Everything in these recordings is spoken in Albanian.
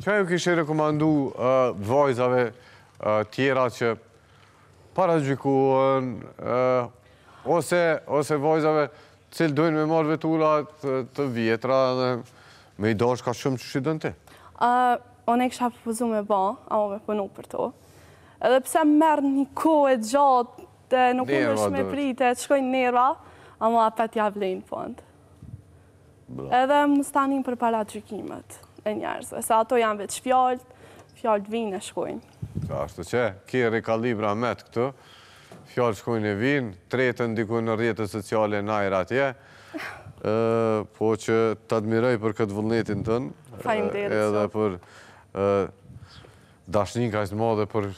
Qa ju kështë e rekomandu vojzave tjera që para ose vojzave cilë dojnë me marrë vetura të vjetra dhe me i dorsh ka shumë që shqydo në ti? Onë e kështë hapëpuzu me ba, a o me përnu për to. Edhe pse më mërë një kohë e gjatë dhe nuk më është me pritë e të shkojnë nërra, a më apet javlejnë fondë. Edhe më stanin për para gjykimet e njerëzve, se ato janë veç fjallët, fjallët vinë e shkojnë. Ashtu që, ki e rekalibra me të këtu, fjallë shkojnë e vinë, tretë ndikun në rjetët sociale në ajrë atje, po që të admiroj për këtë vullnetin tënë, edhe për dashnin ka është modhe për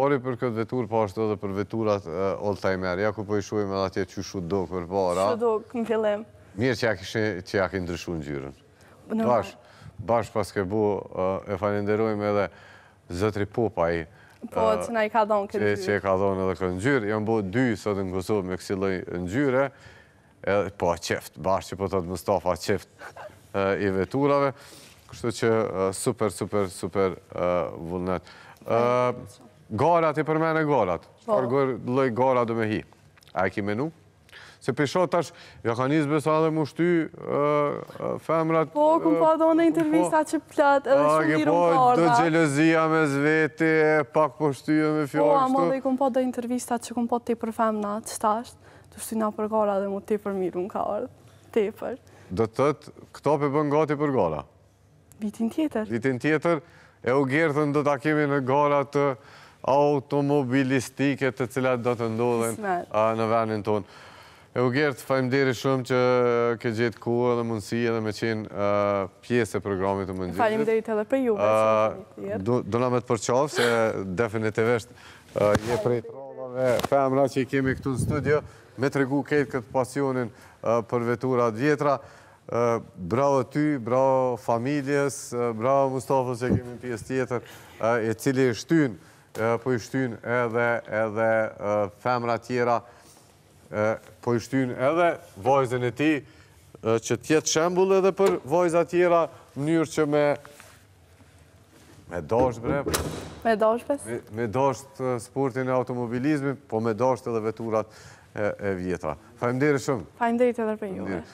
Pari për këtë vetur, pa po është edhe për veturat all-timer. Ja ku pëjshujme po edhe atje që shudok për para. Shudok, në fillim. Mirë që ja kështë ndryshu në gjyrën. Në bashkë pas ke bu, e falenderojmë edhe zëtri popa i. Po, që na i ka dhonë këtë gjyrë. Që i ka dhonë edhe këtë gjyrë. Jam bu dy sot në Kosovë me kësi lojë në gjyre. Po, qeft, bashkë që po të të Mustafa qeft i veturave. Kështu që super, super, super vullnet. Garat, i përmene garat. Po. lojë garat dhe me hi? A e ki menu? Po se pisho tash, ja ka njës besa dhe mu shty femrat. Po, këm pa po, po, do në intervjisa që plat, edhe shumë dirë më parla. Po, do gjelëzia me zveti, pak po shty e me po, fjallë. Po, ama dhe i këm pa do intervjisa që këm pa të për femrat, që tash, të shty nga për gara dhe mu ti për miru më ka ardhë, ti për. Do të tëtë, këto për bën gati për gara? Vitin tjetër. Vitin tjetër, e u gjerëtën do të kemi në gara të automobilistike të cilat do të ndodhen në venin tonë. Eugert, u fajmë diri shumë që ke gjithë kuë dhe mundësi edhe me qenë pjesë e programit të mundësit. Falim diri të edhe për ju. Do nga me të përqafë se definitivisht je për i trollove femra që i kemi këtu në studio me të regu këtë këtë pasionin për vetura vjetra. Bravo ty, bravo familjes, bravo Mustafa që kemi në pjesë tjetër e cili i shtynë, po i shtynë edhe femra tjera po i shtynë edhe vojzën e ti që tjetë shembul edhe për vojzat tjera njërë që me me doshtë bre me doshtë me doshtë sportin e automobilizmi po me doshtë edhe veturat e vjetra fa shumë fa imderi të dhe për juve